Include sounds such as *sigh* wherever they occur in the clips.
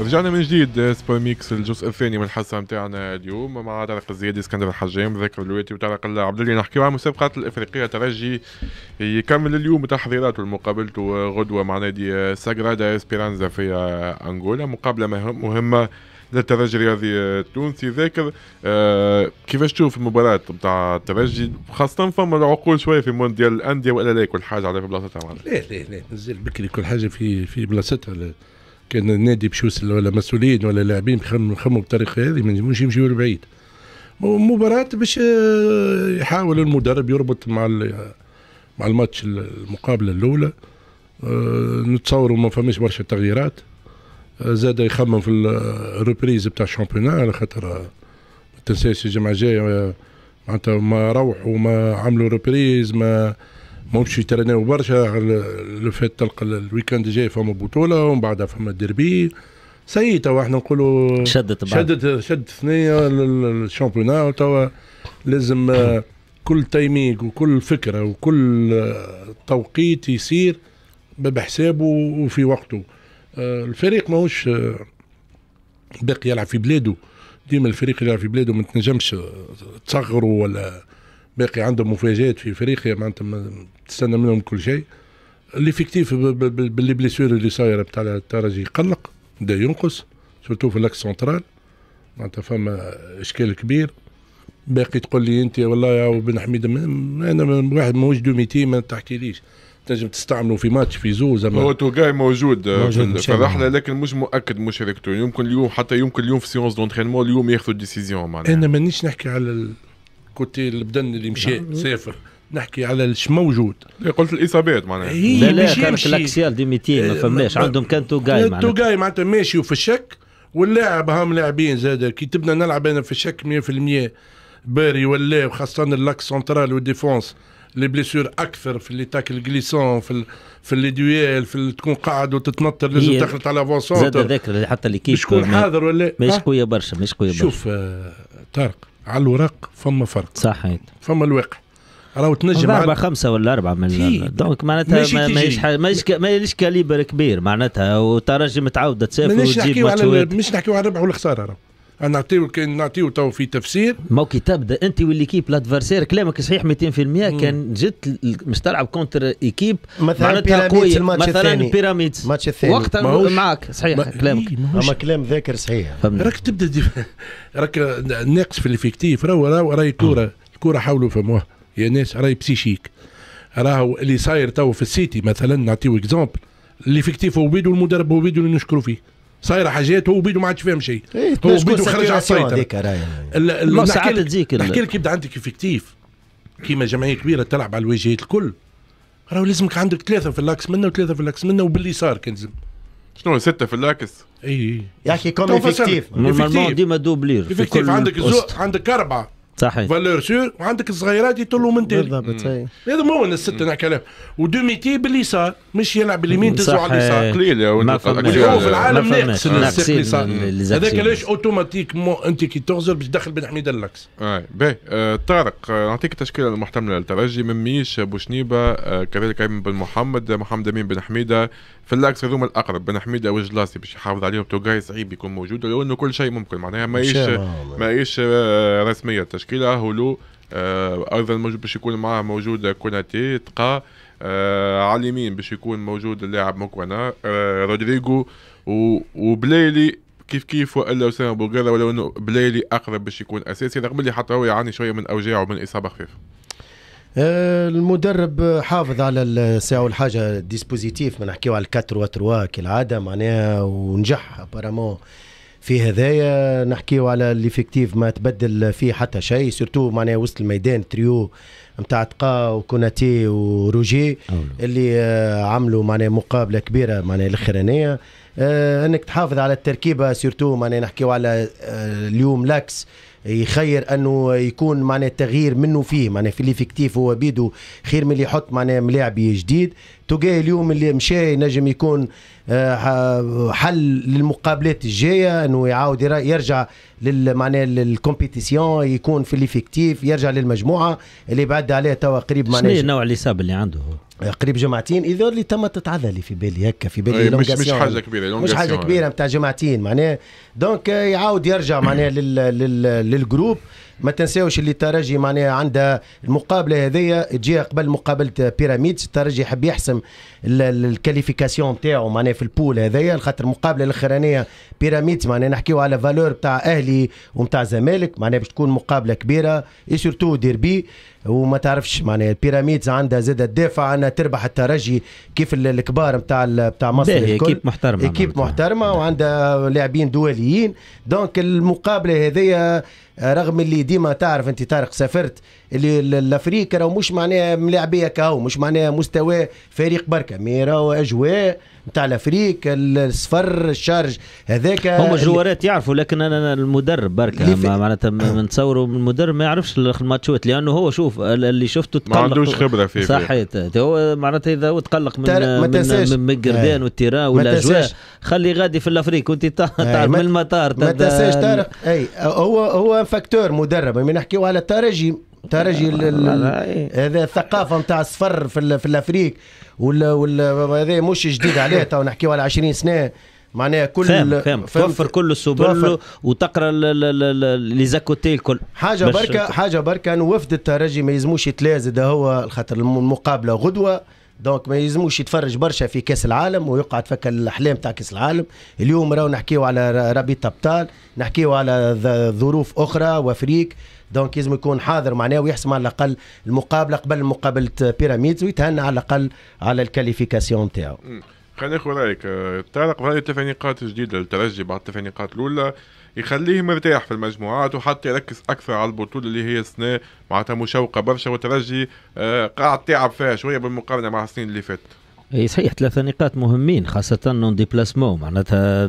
رجعنا من جديد سبور آه، ميكس الجزء الثاني من الحصه نتاعنا اليوم مع طارق الزيادي اسكندر الحجام ذكر الويتي وطارق عبد الله نحكيو على المسابقات الافريقيه ترجي يكمل اليوم تحضيراته لمقابلته غدوه مع نادي ساغرادا آه، اسبيرانزا في آه، انغولا مقابله مهمه للترجي الرياضي التونسي ذاكر آه كيفاش تشوف المباراة نتاع الترجي خاصة فما العقول شوية في مونديال الأندية ولا لا كل حاجة على في بلاصتها معناها لا لا لا نزل بكري كل حاجة في في بلاصتها كان النادي باش يوصل ولا مسؤولين ولا لاعبين يخموا بالطريقه هذه ما ينجموش يمشيوا لبعيد مباراة باش آه، يحاول المدرب يربط مع مع الماتش المقابلة الأولى آه، نتصوروا ما فماش برشا تغييرات آه، زاد يخمم في الريبريز بتاع الشامبيونا على خاطر ما تنساش الجمعة الجاية معناتها ما روحوا ما عملوا ريبريز ما ماهوش يترناو برشا على لو فات تلقى الويكاند الجاي فما بطوله ومن بعدها فما ديربي سي توا احنا نقولوا شدت بعض. شدت شدت ثنيه الشامبيونا توا لازم كل تايميك وكل فكره وكل توقيت يصير بحسابه وفي وقته الفريق ماهوش باقي يلعب في بلاده ديما الفريق اللي يلعب في بلاده ما تنجمش تصغره ولا باقي عندهم مفاجات في افريقيا معناتها تستنى منهم كل شيء ليفيكتيف باللي بليسور اللي صايره بتاع الترجي يقلق بدا ينقص سورتو في الاكس سنترال معناتها فما اشكال كبير باقي تقول لي انت والله يا بن حميد انا واحد ماهوش ميتي ما تحكيليش تنجم تستعمله في ماتش في زوز اما هو توجاي موجود, آه، موجود فرحنا لكن مش مؤكد مشاركته يمكن اليوم حتى يمكن اليوم في سيونس دونترينمون اليوم ياخذوا ديسيزيون معناها انا مانيش نحكي على ال... كوتي البدن اللي مشى سافر نعم. نحكي على الش موجود إيه، قلت الاصابات معناها إيه، لا لا كانت الاكسيال دي 200 إيه، ما فماش عندهم كان تو جاي معناها تو جاي معناتها ماشي وفي الشك واللاعب هم لاعبين زاد كي تبدا نلعب انا في الشك 100% باري ولا وخاصه اللاك سنترال والديفونس لي بليسور اكثر في لي تاكل جليسون في في لي دويال في تكون قاعد وتتنطر لازم تخلط على فون سونتر زاد ذاكر حتى اللي كيف شكون حاضر ولا مش قويه برشا مش قويه برشا شوف آه، طارق على الوراق فما فرق صحيح فما الواقع راهو تنجم أربعة خمسة ولا أربعة من دونك معناتها ماهيش ماهيش ماهيش كاليبر كبير معناتها وترجم تعاود تسافر وتجيب مش نحكيو على الربح والخسارة راهو نعطيو كان نعطيو تو في تفسير ما كي تبدا انت والليكيب لادفارسير كلامك صحيح 200% كان جيت مش تلعب كونتر ايكيب مثلا بيراميدز الماتش الثاني مثلا بيراميدز الماتش الثاني وقتها معاك صحيح ما كلامك اما كلام ذاكر صحيح راك تبدا راك ناقص في الافكتيف راهو راهو راهي كوره الكوره حاولوا فهموها يا ناس راهي بسيشيك راهو اللي صاير تو في السيتي مثلا نعطيو اكزومبل الافكتيف المدرب هو بيدو اللي نشكروا فيه صايره حاجات هو بيدو ما عادش فاهم شيء إيه هو بيدو خرج على السيطره يعني. نحكي لك يبدا عندك افكتيف كيما جمعيه كبيره تلعب على الواجهات الكل راهو لازمك عندك ثلاثه في اللاكس منه وثلاثه في اللاكس وباللي وباليسار كان لازم شنو سته في اللاكس اي يحكي كوم افكتيف نورمالمون ديما دوبلير افكتيف عندك زو عندك اربعه صحيح فالور سور وعندك الصغيرات يطلوا من تالي بالضبط هذا مو من الستة نحكي كلام ميتي باليسار مش يلعب اليمين تزرع على اليسار قليل ما في العالم ناقص اليسار هذاك علاش اوتوماتيك انت كي تغزر باش تدخل بن حميد اللاكس اي آه، باهي طارق آه، نعطيك التشكيله المحتمله للترجي من ميش بوشنيبه آه، كذلك ايمن بن محمد محمد امين بن حميده في اللاكس هذوما الاقرب بن حميده وجلاسي باش يحافظ عليهم توغاي صعيب يكون موجود لو انه كل شيء ممكن معناها ماهيش ماهيش آه، رسميه التشكيله هولو آه، ايضا موجود باش يكون معاه موجود كوناتي تقى آه على اليمين باش يكون موجود اللاعب موكونا آه رودريجو وبلايلي كيف كيف والا اسامه بوغيرا ولو انه بلايلي اقرب باش يكون اساسي رغم اللي حتى هو يعاني شويه من اوجاع ومن اصابه خفيفه آه، المدرب حافظ على الساعة والحاجة ديسبوزيتيف ما نحكيو على 4 3 كالعادة معناها ونجح ابارامون في هذايا نحكيو على ليفيكتيف ما تبدل فيه حتى شيء سورتو معناها وسط الميدان تريو نتاع تقا وكوناتي وروجي اللي آه، عملوا معناها مقابله كبيره معناها الاخرانيه آه، انك تحافظ على التركيبه سورتو معناها نحكيو على اليوم لاكس يخير انه يكون معناه تغيير منه فيه معناه في الافكتيف هو بيدو خير من اللي يحط معناه ملاعب جديد تلقاه اليوم اللي مشى نجم يكون آه، حل للمقابلات الجايه انه يعاود يرجع للمعنى معناه للكومبيتيسيون يكون في ليفيكتيف يرجع للمجموعه اللي بعد عليها توا قريب معناها شنو النوع اللي اللي عنده هو؟ قريب جماعتين اذا اللي تتعذى لي في بالي هكا في بالي مش مش حاجه كبيره مش حاجه كبيره نتاع جماعتين معناها دونك يعاود يرجع معناها لل... لل... للجروب ما تنساوش اللي الترجي معناها عندها المقابله هذيا تجيها قبل مقابله بيراميدز الترجي يحب يحسم الكاليفيكاسيون نتاعو معناها في البول هذيا خاطر المقابله الاخرانيه بيراميدز معناها نحكيو على فالور تاع اهلي ومتاع زمالك معناها باش تكون مقابله كبيره اي سورتو ديربي وما تعرفش معناها البيراميدز عندها زاد الدافع انها تربح الترجي كيف الكبار نتاع نتاع مصر الكل اكيب محترمه اكيب محترمه وعندها لاعبين دوليين دونك المقابله هذيا رغم اللي ديما تعرف انت طارق سافرت اللي الافريق راهو مش معناها ملاعبيه كاو مش معناها مستوى فريق بركه مي راهو اجواء نتاع الافريق الصفر الشارج هذاك هما الجوارات يعرفوا لكن انا المدرب بركه معناتها آه. نتصوروا المدرب ما يعرفش الماتشات لانه هو شوف اللي شفته تقلق ما عندوش خبره فيه صحيت هو معناتها اذا هو تقلق من من, من قردان آه. والتيرا والاجواء خلي غادي في الافريق وانت آه، تعرف من المطار ما تنساش طارق اي هو هو فاكتور مدرب نحكيو على الترجي ترجي إيه. هذا الثقافه نتاع الصفر في, في الافريق ولا ولا هذا مش جديد عليه تو نحكيو على 20 سنه معناها كل فهم فهم توفر كل السبل وتقرا لي زاكوتي الكل حاجه بركه حاجه بركه انه وفد الترجي ما يلزموش يتلازد هو خاطر المقابله غدوه دونك ما يلزموش يتفرج برشا في كاس العالم ويقعد فك الاحلام تاع كاس العالم اليوم راهو نحكيو على رابطه ابطال نحكيو على ظروف اخرى وافريق دونك لازم يكون حاضر معناه ويحسم على الاقل المقابله قبل مقابله بيراميدز ويتهنى على الاقل على الكاليفيكاسيون نتاعو خلينا ناخذ رايك طارق آه، بهذه التسع الجديده الترجي بعد التفانيقات الاولى يخليه مرتاح في المجموعات وحتى يركز اكثر على البطوله اللي هي السنه معناتها مشوقه برشا والترجي آه، قاعد تعب فيها شويه بالمقارنه مع السنين اللي فاتت اي صحيح ثلاثة نقاط مهمين خاصة نون ديبلاسمون معناتها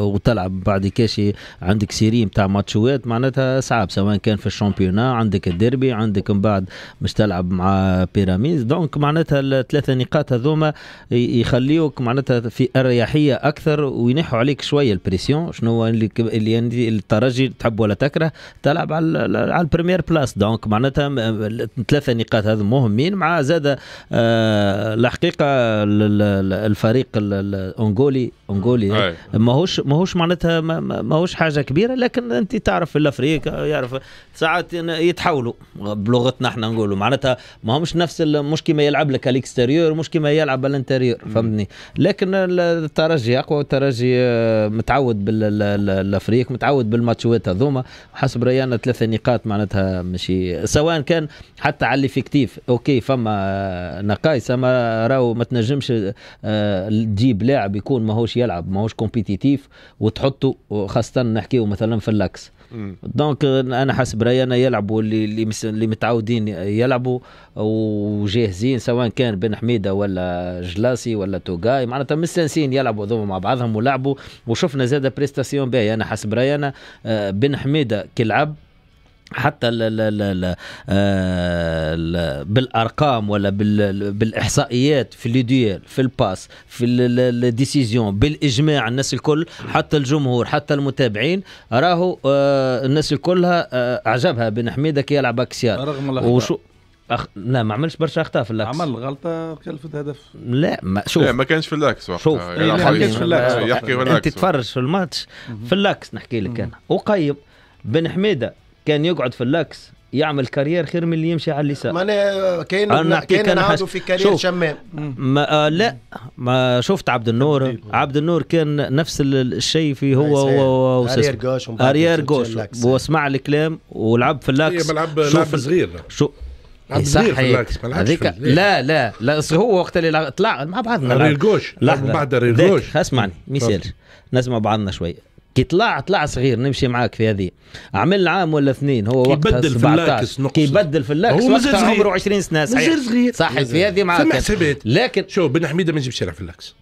وتلعب بعد كاشي عندك سيري نتاع ماتشوات معناتها صعب سواء كان في الشامبيونا عندك الديربي عندك من بعد مش تلعب مع بيراميدز دونك معناتها الثلاثة نقاط هذوما يخليوك معناتها في اريحية اكثر وينحوا عليك شوية البريسيون شنو اللي اللي الترجي تحب ولا تكره تلعب على على البريمير بلاس دونك معناتها الثلاثه نقاط هذو مهمين مع زاد آه، لحقيقة الحقيقه الفريق الانغولي انغولي ماهوش ماهوش معناتها ماهوش حاجه كبيره لكن انت تعرف الافريق يعرف ساعات يتحولوا بلغتنا احنا نقولوا معناتها همش نفس مش كيما يلعب لك الاكستيريور مش كيما يلعب على الانتيريور فهمتني لكن الترجي اقوى والترجي آه، متعود بالافريق متعود بالماتشوات هذوما حسب ريانا ثلاثه نقاط معناتها ماشي سواء كان حتى على الافكتيف اوكي فما نقايص اما راهو وما تنجمش آه، تجيب لاعب يكون ماهوش يلعب ماهوش كومبيتيتيف وتحطه خاصه نحكيه مثلا في اللاكس دونك آه، انا حسب رايي انا يلعبوا اللي اللي متعودين يلعبوا وجاهزين سواء كان بن حميده ولا جلاسي ولا توغاي معناتها مستانسين يلعبوا هذوما مع بعضهم ولعبوا وشفنا زاد بريستاسيون باهي انا حسب رايي انا آه، بن حميده كيلعب حتى لا لا آه، لا لا بالارقام ولا بالاحصائيات في ديال في الباس في الديسيزيون بالاجماع الناس الكل حتى الجمهور حتى المتابعين راهو آه، الناس كلها آه، عجبها بن حميده كي يلعب اكسيار رغم وشو أخ... لا ما عملش برشا اخطاء في اللاكس عمل غلطه كلفت هدف لا ما شوف لا ما كانش في اللاكس وقتها شوف يعني ما كانش في اللاكس يحكي في اللاكس انت تتفرج في الماتش في اللاكس نحكي لك انا وقيم بن حميده كان يقعد في اللاكس يعمل كارير خير من اللي يمشي على اللسان ما انا كاين كاين نعاودوا في كارير شمام ما آه لا ما شفت عبد النور عبد النور كان نفس الشيء في هو هو ارير جوش اريير جوش وسمع الكلام ولعب في اللاكس إيه، ملعب شوف صغير شو إيه، صحيح هذيك لا لا لا هو وقت اللي طلع مع بعضنا جوش ريرجوش بعد جوش اسمعني ما نسمع بعضنا شويه كي طلع طلع صغير نمشي معاك في هذه عمل عام ولا اثنين هو وقتها يبدل في اللاكس نقص يبدل في اللاكس هو صغير عمره 20 سنه صحيح صغير صحيح في هذه معاك حسابات لكن شو بن حميده ما يجيبش يلعب في اللاكس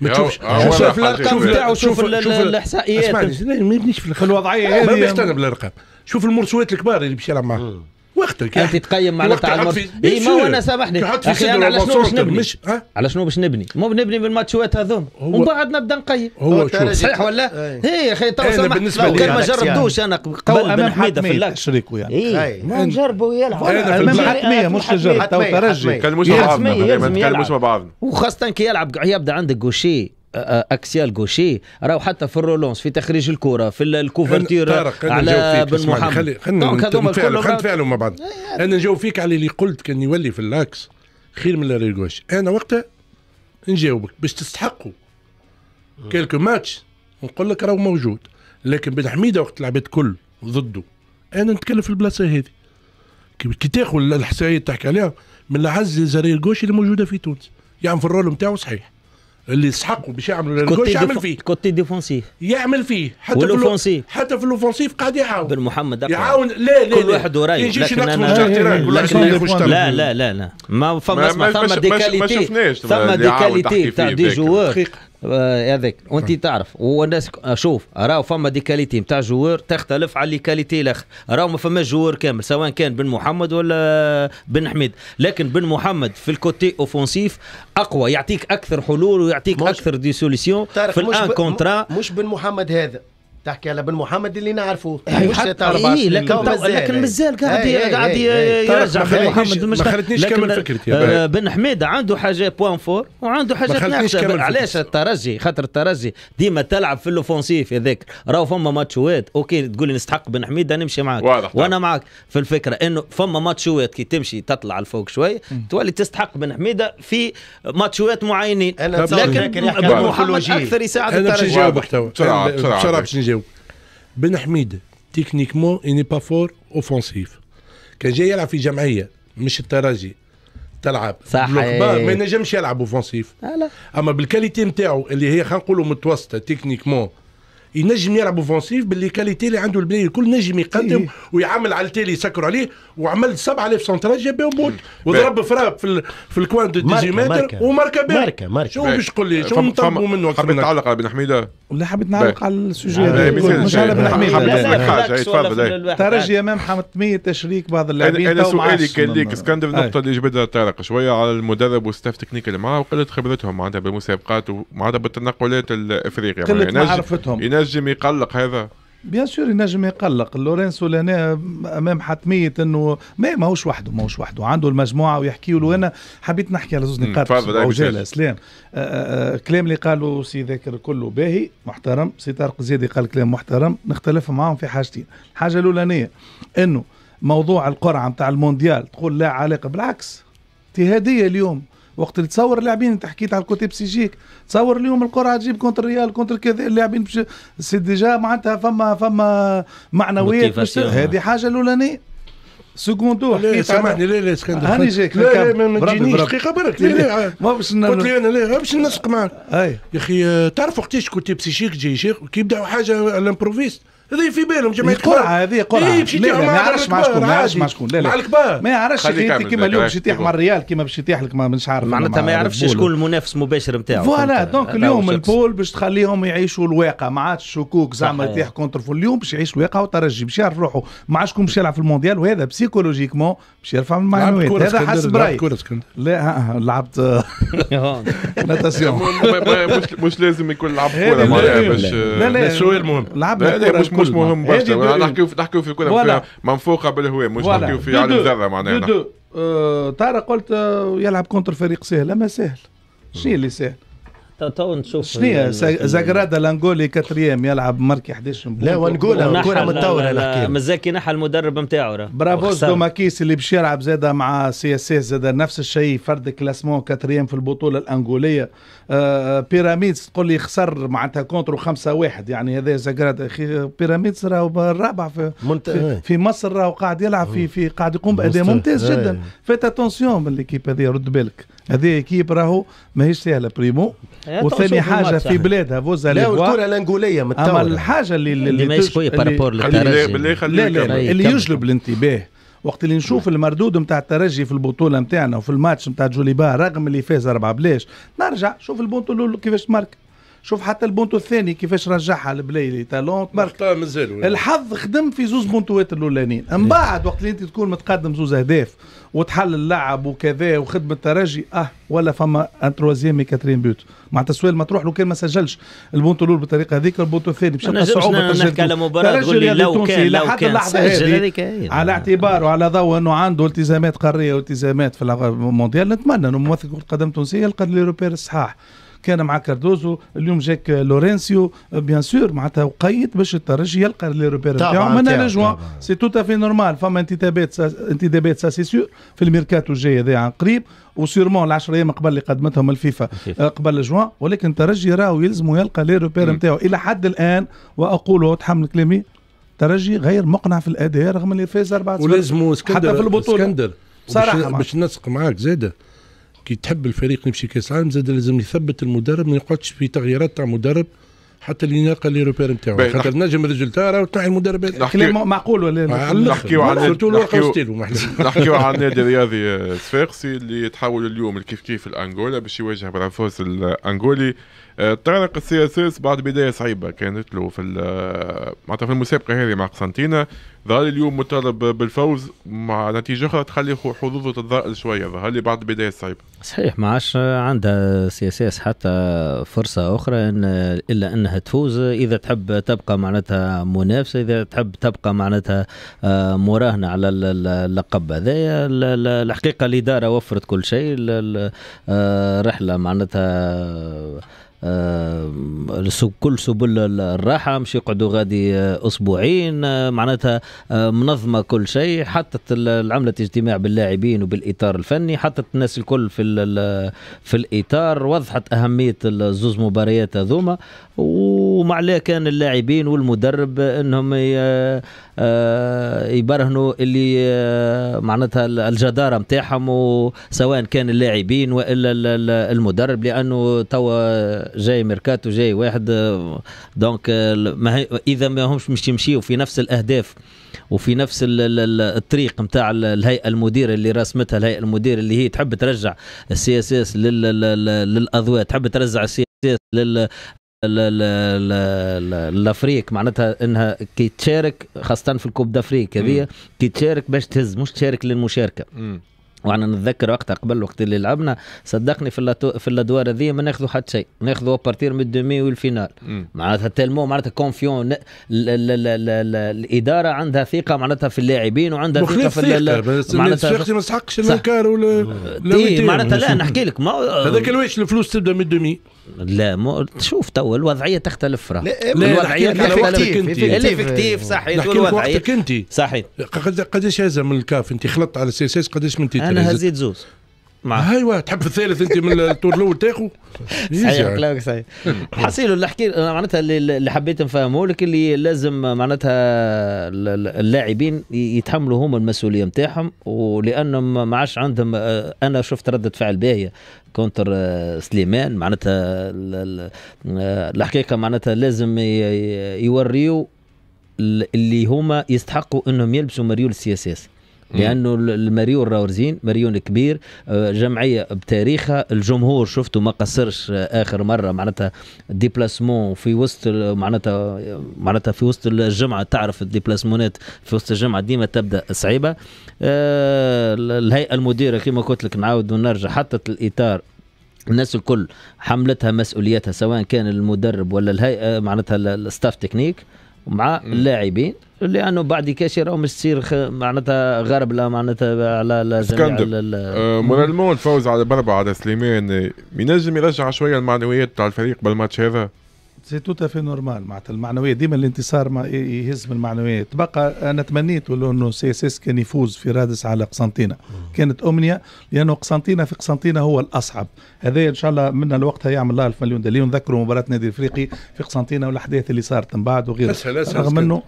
ما تشوفش شوف الارقام نتاعو شوف الاحصائيات اسمعني ما يبنيش في الوضعيه هذه ما بيهتم بالارقام شوف المرسوات الكبار اللي باش يلعب معاهم وقتك انت تقيم معناتها على الماتش اي ما انا سامحني اخي انا على شنو باش نبني مش أه؟ على شنو باش نبني مو بنبني بالماتشوات هذوما ومن بعد نبدا نقيم هو شوف صحيح ولا اي يا إيه، اخي تو سامحني بالنسبه لي ما جربتوش انا قول بن حميده في اللك شريكو يعني إيه، إيه. ما نجربوا يلعبوا حتميه مش تجرب تو ترجي كان مش مع بعضنا وخاصه كي يلعب يبدا عندك غوشي اكسيال جوشي راهو حتى في الرولونس في تخريج الكره في الكوفرتير على بن محمد خلي خلينا نتفاعلوا مع بعض انا نجاوب فيك على اللي قلت كان يولي في اللاكس خير من الاريل جوش انا وقتها نجاوبك باش تستحقوا كيلكو ماتش نقول لك راهو موجود لكن بن حميده وقت لعبت كل ضده انا نتكلم في البلاصه هذه كي تاخذ الاحصائيه تحكي عليها من اعز زرير جوشي اللي موجوده في تونس يعني في الرول نتاعو صحيح اللي يسحقوا باش يعملوا الجول يعمل فيه كوتي ديفونسيف يعمل فيه حتى في الاوفونسيف حتى في الاوفونسيف قاعد يعاون بن محمد يعاون لا لا كل واحد وراي يجيش ينقص لا لا لا لا ما فما ما فما دي كاليتي فما دي كاليتي تاع دي جوار هذاك آه، وانت طيب. تعرف والناس آه، شوف راهو فما دي كاليتي نتاع جوار تختلف على كاليتي الاخر راهو ما فماش جوار كامل سواء كان بن محمد ولا بن حميد لكن بن محمد في الكوتي اوفونسيف اقوى يعطيك اكثر حلول ويعطيك اكثر دي سوليسيون في الان كونترا مش بن محمد هذا تحكي على بن محمد اللي نعرفه أيوة، مش إيه لكن لكن مازال قاعد إيه، إيه، إيه، قاعد يرجع بن محمد ما خلتنيش كمل فكرتي آه، بن حميد عنده حاجه بوان فور وعنده حاجات ناقصه علاش الترجي خاطر الترجي ديما تلعب في الاوفونسيف هذاك راهو فما ماتشوات اوكي تقول لي نستحق بن حميد نمشي معاك واضح وانا معاك في الفكره انه فما ماتشوات كي تمشي تطلع الفوق شويه تولي تستحق بن حميده في ماتشوات معينين لكن بن محمد اكثر يساعد الترجي نجاوبك بسرعه بسرعه بن حميد تكنيكمون اني با فور اوفونسيف كان جاي يلعب في جمعيه مش الترجي تلعب صحيح ما ينجمش يلعب اوفونسيف اما بالكاليتي نتاعو اللي هي خلينا نقولوا متوسطه تكنيكمون ينجم يلعب اوفونسيف باللي كاليتي اللي عنده البلاي الكل نجم يقدم إيه. ويعمل على التالي يسكروا عليه وعمل 7000 سنترال جاب بهم بوت وضرب فراب في ال... في الكوان دو 18 متر وماركا بيه ماركا ماركا شو باش تقول لي شو نطلبوا منه اكثر حبيت تعلق على بن حميده ولا حبيت نعلق على السوجي هذا مش على بن حميده تفضل ترجي امام حمد حتميه تشريك بعض اللاعبين انا سؤالي كان ليك نعم. اسكندر النقطه اللي جبدها طارق شويه على المدرب والستاف تكنيك اللي معاه وقله خبرتهم معناتها بالمسابقات ومعناتها بالتنقلات الافريقيه قله يعني معرفتهم ينجم يقلق هذا بيان سور ينجم يقلق لورينسو لهنا امام حتميه انه ما ماهوش وحده ماهوش وحده عنده المجموعه ويحكيوا له انا حبيت نحكي على زوج نقاط وجاله سلام الكلام أه، أه، أه، اللي قاله سي ذاكر كله باهي محترم سي طارق زيدي قال كلام محترم نختلف معاهم في حاجتين الحاجه الاولانيه انه موضوع القرعه نتاع المونديال تقول لا علاقه بالعكس اضطهاديه اليوم وقت اللي تصور اللاعبين انت حكيت على الكوتي بسيجيك تصور اليوم القرعه تجيب كونتر ريال كونتر كذا اللاعبين سي ديجا معناتها فما فما معنويات هذه حاجه الاولانيه سكوندو لا سامحني لا لا اسكندر هاني جاك لا لا ما تجينيش دقيقه برك لا لا ما باش قلت لي انا لا باش نسق معك يا اخي آه، تعرف وقتاش كنت بسيشيك جاي شيخ كي يبداو حاجه على الامبروفيست هذه في بالهم جماعه قرعه هذه قرعه إيه لا ما يعرفش مع شكون ما يعرفش مع شكون لا لا مع الكبار ما يعرفش كيما اليوم باش يطيح مع الريال كيما باش يطيح لك مش عارف معناتها ما يعرفش شكون المنافس المباشر نتاعو فوالا دونك اليوم البول باش تخليهم يعيشوا الواقع ما عادش شكوك زعما يطيح كونتر فول اليوم باش يعيش الواقع وترجي باش يعرف روحه مع شكون باش يلعب في المونديال وهذا بسيكولوجيكمون باش يرفع من المعنويات هذا حسب رايي لا لعبت ناتاسيون *laughs* *laughs* مش لازم يكون لعب كوره باش لا لا شو المهم لا كوره مش مهم برشا نحكيو إيه. نحكيو في كنا منفوخه بالهواء مش نحكيو في على الذره معناها دو دو طارق قلت أه، يلعب كونتر فريق سهل اما سهل شنو اللي سهل تو نشوف شنو زاكرادا لانغولي كاتريام يلعب مركي 11 لا ونقول كره متطوره نحكي مزاكي نحى المدرب نتاعو برافوز دوماكيس اللي باش يلعب زاد مع سي اس اس زاد نفس الشيء فرد كلاسمون كاتريام في البطوله الانغوليه آه, آه، بيراميدز تقول لي خسر معناتها كونترو 5 1 يعني هذا زاكرادا اخي بيراميدز راهو الرابع في, منت... في, آه. في مصر راهو قاعد يلعب في في قاعد يقوم باداء ممتاز آه. جدا فات اتونسيون من ليكيب هذه رد بالك هذه ايكيب راهو ماهيش سهله بريمو إيه، وثاني حاجه في بلادها فوزها لا الكره الأنجولية من اما الحاجه اللي اللي ماشي شوية بارابور للترجي لا لا اللي يجلب الانتباه وقت اللي نشوف المردود نتاع الترجي في البطوله نتاعنا وفي الماتش نتاع جوليبا رغم اللي فاز اربعه بلاش نرجع شوف البطوله كيفاش مارك شوف حتى البونتو الثاني كيفاش رجعها البلايلي تالون تبارك الحظ خدم في زوز بونتوات الاولانيين من إيه. بعد وقت اللي انت تكون متقدم زوز اهداف وتحل اللعب وكذا وخدمه الترجي اه ولا فما ان تروازيام كاترين بيوت مع تسويل ما تروح لو كان ما سجلش البونتو الاول بالطريقه هذيك البونتو الثاني باش صعوبه نحكي على مباراه تقول لي لو كان لو كان سجل على آه. اعتبار وعلى ضوء انه عنده التزامات قاريه والتزامات في المونديال نتمنى انه ممثل كره قدم تونسيه يلقى لي روبير الصحاح كان مع كاردوزو اليوم جاك لورينسيو بيان سور معناتها وقيت باش الترجي يلقى لي روبير نتاعو من جوان سي تو تافي نورمال فما انتدابات انتدابات سا سي سور في الميركاتو الجاي هذا عن قريب وسيرمون 10 ايام قبل اللي قدمتهم الفيفا آه، قبل جوان ولكن الترجي راهو يلزمو يلقى لي روبير نتاعو الى حد الان واقول وتحمل كلامي ترجي غير مقنع في الاداء رغم اللي فاز 4 ولازمه حتى في البطوله اسكندر صراحه باش نسق معاك زاده كي تحب الفريق يمشي كاس عالم زاد لازم يثبت المدرب ما يقعدش في تغييرات تاع مدرب حتى اللي يناقل لي روبير نتاعو خاطر نجم ريزلتا راهو تنحي المدربات معقول ولا نحكيو عن *laughs* نحكيو عن النادي الرياضي الصفاقسي آه، اللي تحول اليوم الكيف كيف الانغولا باش يواجه برافوس الانغولي آه، طرق السياسيس بعد بداية صعيبة كانت له في آه، معناتها في المسابقة هذه مع قسنطينة ظهر اليوم مطالب بالفوز مع نتيجة أخرى تخلي حظوظه تتضائل شوية ظهر لي بعد بداية صعيبة صحيح ما عادش عندها سياسيس حتى فرصة أخرى إن إلا أنها تفوز إذا تحب تبقى معناتها منافسة إذا تحب تبقى معناتها آه، مراهنة على اللقب هذايا الحقيقة الإدارة وفرت كل شيء رحلة معناتها كل سبل الراحة مش يقعدوا غادي آه، أسبوعين آه، معناتها آه، منظمة كل شيء حطت العملة اجتماع باللاعبين وبالإطار الفني حطت الناس الكل في في الإطار وضحت أهمية الزوز مباريات هذوما ومع كان اللاعبين والمدرب أنهم يبرهنوا اللي معناتها الجدارة متاعهم سواء كان اللاعبين وإلا المدرب لأنه توا جاي ميركاتو جاي واحد دونك ما هي اذا ما همش مش يمشيوا في نفس الاهداف وفي نفس الطريق نتاع الهيئه المديره اللي رسمتها الهيئه المديره اللي هي تحب ترجع السي اس اس للاضواء تحب ترجع السي اس اس الافريق معناتها انها كي تشارك خاصه في الكوب دافريك هذه كي تشارك باش تهز مش تشارك للمشاركه م. وانا نتذكر وقتها قبل وقت اللي لعبنا صدقني في اللاتو في الادوار هذه ما ناخذوا حتى شيء ناخذوا بارتير من الدومي والفينال معناتها تلمو معناتها كونفيون الاداره عندها ثقه معناتها في اللاعبين وعندها ثقه في معناتها ما يستحقش الانكار ولا معناتها لا نحكي لك هذاك الواش الفلوس تبدا من الدومي لا مو شوف تو الوضعيه تختلف راه إيه، الوضعيه تختلف الافكتيف صحيح الوضعيه وقتك انت صحيح قداش هذا من الكاف انت خلطت على سي اس اس قداش من تيتا انا هزيت زوز مع ايوا تحب في الثالث انت من الطور الاول تاخو *laughs* صحيح كلامك يعني؟ صحيح حسين اللي حكي معناتها اللي حبيت نفهمه لك اللي لازم معناتها اللاعبين يتحملوا هما المسؤوليه نتاعهم ولانهم ما عادش عندهم آه، انا شفت رده فعل باهيه كونتر آه، سليمان معناتها آه، الحقيقه معناتها لازم يوريو اللي هما يستحقوا انهم يلبسوا مريول السي اس اس لانه المريون راورزين مريون كبير آه، جمعيه بتاريخها الجمهور شفته ما قصرش آه، اخر مره معناتها ديبلاسمون في وسط معناتها آه، معناتها في وسط الجمعه تعرف الديبلاسمونات في وسط الجمعه ديما تبدا صعيبه الهيئه المديره كما قلت لك نعاود ونرجع حطت الاطار الناس الكل حملتها مسؤوليتها سواء كان المدرب ولا الهيئه معناتها الستاف تكنيك مع اللاعبين لانه بعد كاشي راهو مش تصير خ... معناتها غربله معناتها على جميع آه مورالمون الفوز على بربعه على سليمان ينجم يرجع شويه المعنويات تاع الفريق بالماتش هذا سي تو في نورمال معناتها المعنويه ديما الانتصار ما يهز من المعنويات بقى انا تمنيت ولو انه سي اس اس كان يفوز في رادس على قسنطينه كانت امنيه لانه قسنطينه في قسنطينه هو الاصعب هذا ان شاء الله من الوقت يعمل الله 1000 مليون دليل نذكروا مباراه نادي الافريقي في قسنطينه والاحداث اللي صارت من بعد وغيره رغم انه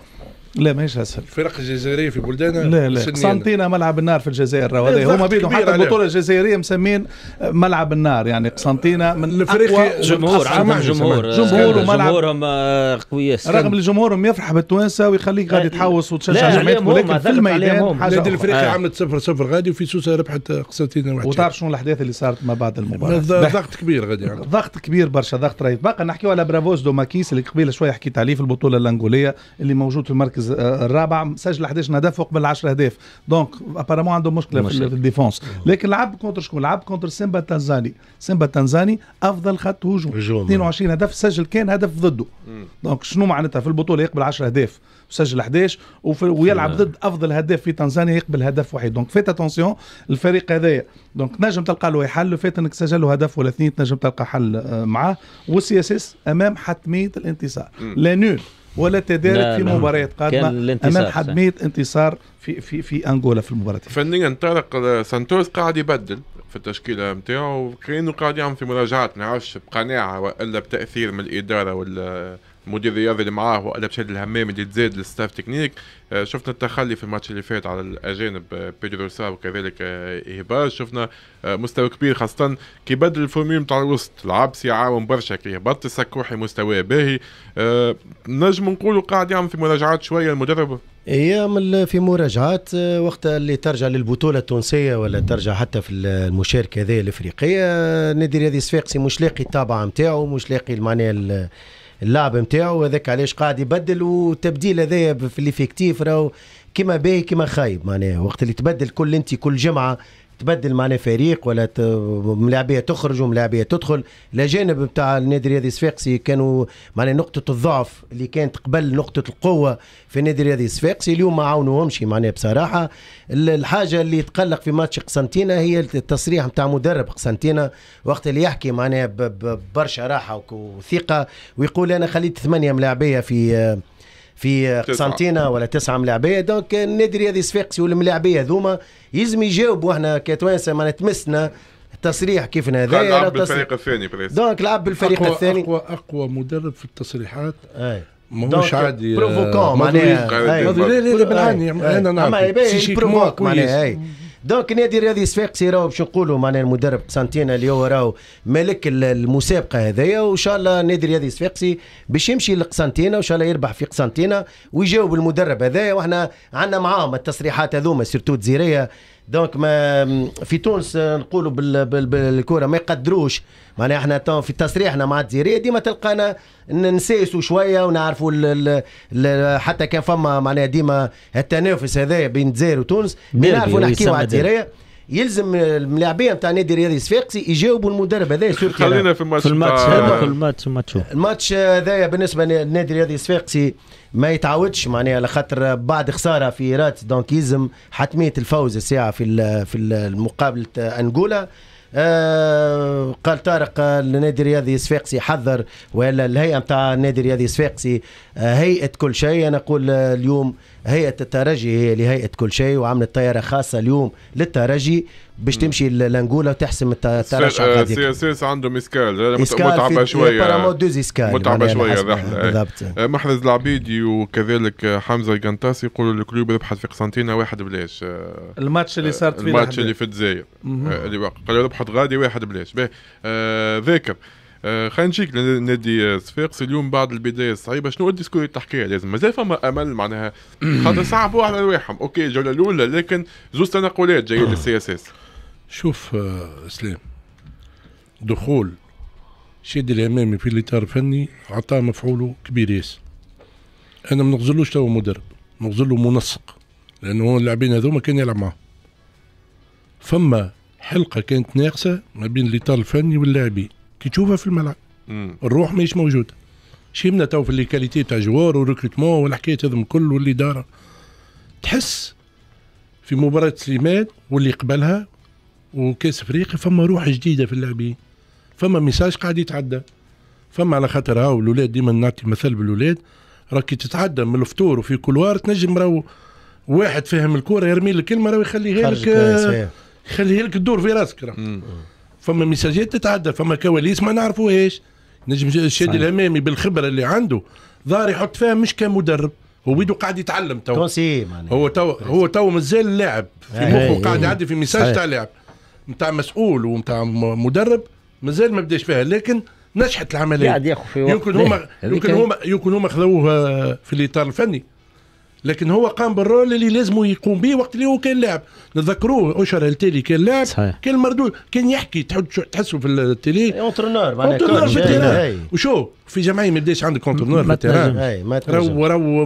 لا ماهيش اسهل الفرق الجزائريه في بلدانها لا لا قسنطينة ملعب النار في الجزائر هذا إيه، هما بينهم حتى البطوله الجزائريه مسمين ملعب النار يعني قسنطينة من الفريق جمهور عندهم جمهور جمهور وملعب جمهورهم آه، قوية رغم جمهورهم يفرح بالتوانسه ويخليك غادي تحوس وتشجع جمعيتك ولكن في الميدان حاجه نادي الافريقي آه. عملت 0 0 غادي وفي سوسه ربحت قسنطينة واحد وتعرف شنو الاحداث اللي صارت ما بعد المباراه ضغط كبير غادي ضغط كبير برشا ضغط رهيب باقي نحكيو على برافوز دوماكيس اللي قبيله شويه حكيت عليه في البطوله الانغوليه اللي موجود في المركز المركز آه، الرابع سجل 11 هدف وقبل 10 اهداف دونك ابارامون عندهم مشكله, مشكل. في الديفونس لكن لعب كونتر شكون لعب كونتر سيمبا التنزاني سيمبا التنزاني افضل خط هجوم 22 هدف سجل كان هدف ضده دونك شنو معناتها في البطوله يقبل 10 اهداف وسجل 11 ويلعب ضد افضل هداف في تنزانيا يقبل هدف واحد دونك فيت اتونسيون الفريق هذايا دونك نجم تلقى له حل فات انك سجل له هدف ولا اثنين تنجم تلقى حل آه، معاه والسي اس اس امام حتميه الانتصار لا نول ولا تدارك في مباريات قادمه امام حتميه انتصار في في في انغولا في المباراه فنيا طارق آه، سانتوس قاعد يبدل في التشكيله نتاعو كانه قاعد يعمل في مراجعات ما نعرفش بقناعه والا بتاثير من الاداره ولا المدير الرياضي اللي معاه هو شادي الهمام اللي تزاد للستاف تكنيك آه، شفنا التخلي في الماتش اللي فات على الاجانب آه، بيدرو سا وكذلك آه، هباز شفنا مستوى كبير خاصه كي بدل الفورميوم نتاع الوسط العبسي عاون برشا كي هبط السكوحي مستواه باهي نجم نقولوا قاعد يعمل في مراجعات شويه المدرب إيه، يعمل في مراجعات وقت اللي ترجع للبطوله التونسيه ولا ترجع حتى في المشاركه هذه الافريقيه نادي هذه الصفاقسي مش لاقي الطابعه نتاعو مش لاقي معناها اللاعب نتاعو هذاك علاش قاعد يبدل والتبديل هذايا في الافكتيف راهو كيما باهي كيما خايب معناها وقت اللي تبدل كل انت كل جمعه تبدل معنا فريق ولا ت... ملاعبيه تخرج وملاعبيه تدخل الاجانب نتاع النادي الرياضي الصفاقسي كانوا معنا نقطه الضعف اللي كانت قبل نقطه القوه في النادي الرياضي الصفاقسي اليوم ما عاونوهمش معناها بصراحه الحاجه اللي تقلق في ماتش قسنطينه هي التصريح نتاع مدرب قسنطينه وقت اللي يحكي معناها ببرشا راحه وثقه ويقول انا خليت ثمانيه ملاعبيه في في قسنطينه ولا تسعه ملاعبيه دونك النادي الرياضي صفاقسي والملاعبيه هذوما يلزم يجاوبوا احنا كتوانسه ما تمسنا التصريح كيفنا هذا لعب بالفريق الثاني دونك لعب بالفريق أقوى الثاني اقوى اقوى مدرب في التصريحات أي. ماهوش عادي آه، بروفوكون معناها لا لا بالعاني انا نعرف معناها دونك نادي رياضي صفاقسي راهو باش نقولوا معناها المدرب سانتينا اللي هو راهو ملك المسابقه هذايا وان شاء الله نادي رياضي صفاقسي باش يمشي لقسنطينه وان شاء الله يربح في قسنطينه ويجاوب المدرب هذايا واحنا عندنا معاهم التصريحات هذوما سيرتو تزيريه دونك ما في تونس نقولوا بالكره ما يقدروش معناها احنا في تصريحنا مع الجزائريه ديما تلقانا نسيسوا شويه ونعرفوا الـ الـ حتى كان فما معناها ديما التنافس هذا بين الجزائر وتونس نعرفوا نحكيوا على الجزائريه يلزم الملاعبيه نتاع نادي الرياضي الصفاقسي يجاوبوا المدرب هذا سور خلينا في الماتش في الماتش هذا الماتش هذايا بالنسبه للنادي الرياضي الصفاقسي ما يتعاودش معناها على خاطر بعد خساره في رات دونكيزم حتميه الفوز الساعه في في المقابله انغولا آه قال طارق النادي الرياضي الصفاقسي حذر والا الهيئه نتاع النادي الرياضي الصفاقسي آه هيئه كل شيء انا نقول آه، اليوم هيئه الترجي هي لهيئه كل شيء وعملت طياره خاصه اليوم للترجي باش تمشي لانجولا وتحسم الترشح غادي آه، سي اس اس عنده مسكال متعبه شويه إيه، بارامو دوز اسكال متعبه يعني شويه إيه. بالضبط آه، محرز العبيدي وكذلك آه، حمزه قنطاس يقولوا الكلوب ربحت في قسنطينه واحد بلاش الماتش اللي صارت فيه الماتش اللي في الجزائر اللي قالوا ربحت غادي واحد بلاش ذاكر خلينا نجيك لنادي صفاقس اليوم بعد البدايه الصعيبه شنو الديسكور التحكيه لازم مازال فما امل معناها خاطر *clears throat* صعبوا على رواحهم اوكي الجوله الاولى لكن زوز تنقلات جايين *clears throat* للسي اس اس شوف اسلام آه، دخول شاد الامامي في الاطار الفني عطاه مفعوله كبير ياسر انا ما نغزلوش توا مدرب نغزلو منسق لانه هو اللاعبين هذوما كان يلعب معاهم فما حلقه كانت ناقصه ما بين الاطار الفني واللاعبين كي تشوفها في الملعب الروح ماهيش موجوده شيمنا تو في لي كاليتي تاع جوار وريكروتمون والحكايات هذم الكل والاداره تحس في مباراه سليمان واللي قبلها وكاس افريقيا فما روح جديده في اللاعبين فما ميساج قاعد يتعدى فما على خاطر هاو الاولاد ديما نعطي مثل بالولاد راكي تتعدى من الفطور وفي كلوار تنجم راهو واحد فاهم الكوره يرمي لك كلمه راهو يخليها لك إيه. يخليها لك تدور في راسك راه فما ميساجات تتعدى فما كواليس ما نعرفوهاش نجم الشادي الامامي بالخبره اللي عنده ظهر يحط فيها مش كمدرب هو ويدو قاعد يتعلم تو هو تو هو تو مازال لاعب في إيه، مخه إيه، قاعد يعدي في ميساج تاع لاعب نتاع مسؤول ونتاع مدرب مازال ما بداش فيها لكن نجحت العمليه قاعد ياخذ في وقت يمكن هما *laughs* يمكن هما يمكن هما خذوه في الاطار الفني لكن هو قام بالرول اللي لازم يقوم به وقت اللي هو كان لاعب نذكروه اشهر التالي كان لاعب كان مردود كان يحكي تحسوا في التالي اونترونور اونترونور في التيران إيه، إيه. وشو في جمعيه ما يبداش عندك اونترونور في التيران إيه، رو راهو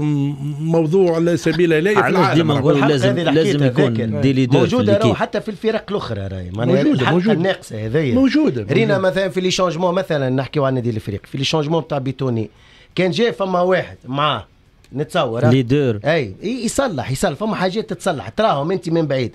موضوع لا سبيل في العالم ديما نقول لازم لازم يكون ديلي دو موجوده راهو حتى في الفرق الاخرى راهي موجوده موجوده الناقصه هذيا موجوده رينا مثلا في لي شونجمون مثلا نحكيو عن نادي الافريقي في لي شونجمون تاع بيتوني كان جاي فما واحد معاه نتصور ليدور اي يصلح يصلح فما حاجات تتصلح تراهم انت من بعيد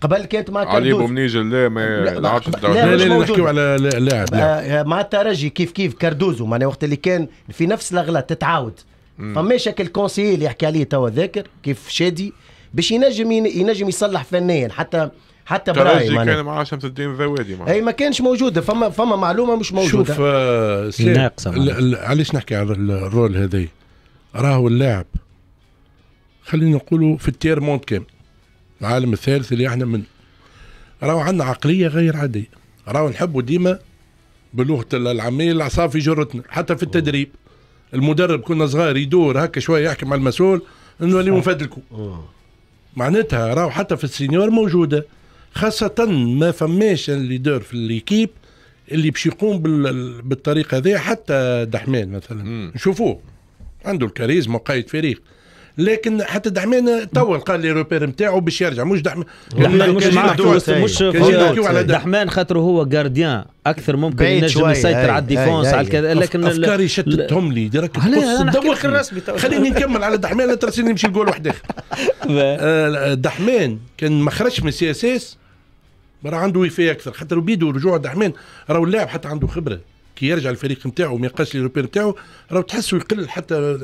قبل كانت مع علي بومنيج لا ما لعبش لا لا, نحكيو على لاعب آه، آه، مع الترجي كيف كيف كاردوزو معناها وقت اللي كان في نفس الغلط تتعاود فما شكل كونسيي اللي يحكي عليه توا ذاكر كيف شادي باش ينجم ينجم يصلح فنيا حتى حتى براي كان مع شمس الدين الزوادي اي ما كانش موجوده فما فما معلومه مش موجوده شوف آه، ناقصه علاش نحكي على الرول هذايا راهو اللاعب خلينا نقولوا في التير مونت كامل العالم الثالث اللي احنا من راهو عندنا عقليه غير عاديه راهو نحبوا ديما بلغه العاميه العصا في جرتنا حتى في التدريب المدرب كنا صغار يدور هكا شويه يحكي مع المسؤول انه اللي نفدلكم آه. معناتها راهو حتى في السينيور موجوده خاصة ما فماش الليدر في الكيب اللي باش يقوم بالطريقة هذه حتى دحمان مثلا نشوفوه عنده الكاريزما وقائد فريق لكن حتى دعمين طول قال لي روبير نتاعو باش يرجع مش دحمان مش مش مش دحمان خاطر هو جارديان اكثر ممكن ينجم يسيطر على الديفونس على الكذا لكن افكاري شتتهم لي درك دوك الرسمي خليني نكمل على دحمان لا نمشي نقول واحد اخر *laughs* آه، دحمان كان ما خرجش من سي اس اس راه عنده وفاء اكثر خاطر بيدو رجوع دحمان راه اللاعب حتى عنده خبره كي يرجع الفريق نتاعو ما يلقاش لي نتاعو راه تحسه يقل حتى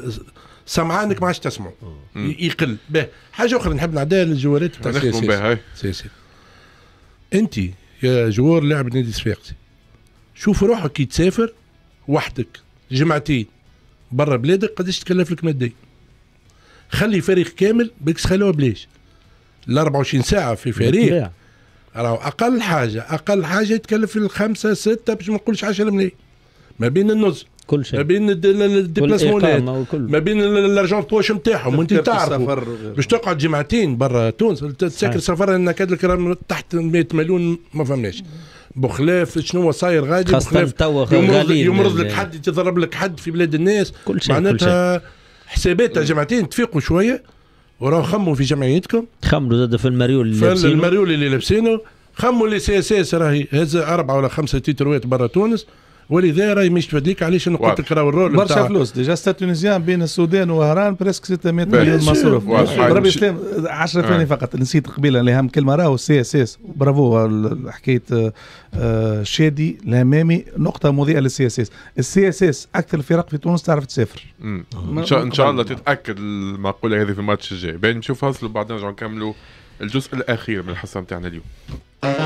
سمعانك ما عادش تسمعه يقل به حاجه اخرى نحب نعديها للجوارات تاع سياسي بها انت يا جوار لاعب نادي صفاقسي شوف روحك كي تسافر وحدك جمعتين برا بلادك قداش تكلف لك ماديا خلي فريق كامل بكس خلوه بلاش ال 24 ساعه في فريق راهو اقل حاجه اقل حاجه يتكلف الخمسه سته باش ما نقولش 10 ملايين ما بين النص كل شيء ما بين الديبلاسمونات ما بين الارجون بوش نتاعهم وانت تعرف باش تقعد جمعتين برا تونس تسكر آه. سفر نكاد لك تحت 100 مليون ما فماش بخلاف شنو صاير غادي بخلاف يمرض, يعني. يمرض لك حد يضرب لك حد في بلاد الناس كل شيء معناتها حساباتها جمعتين تفيقوا شويه وراهم خموا في جمعيتكم خموا زاد في المريول اللي لابسينه المريول اللي لابسينه خموا اللي سي اس اس راهي هز اربعه ولا خمسه تيتروات برا تونس ولذا راهي مش تفديك علاش انا قلت لك راهو الرول برشا فلوس ديجا ستا تونيزيان بين السودان وهران بريسك 600 مليون مصروف بربي سلام 10 ثواني آه. فقط نسيت قبيله اللي اهم كلمه راهو سي اس اس برافو حكايه آه، شادي الهمامي نقطه مضيئه للسي اس اس السي اس اس اكثر الفرق في تونس تعرف تسافر ان شاء الله تتاكد المقوله هذه في الماتش الجاي باين نشوف هصلوا وبعدين نرجعوا نكملوا الجزء الاخير من الحصه نتاعنا اليوم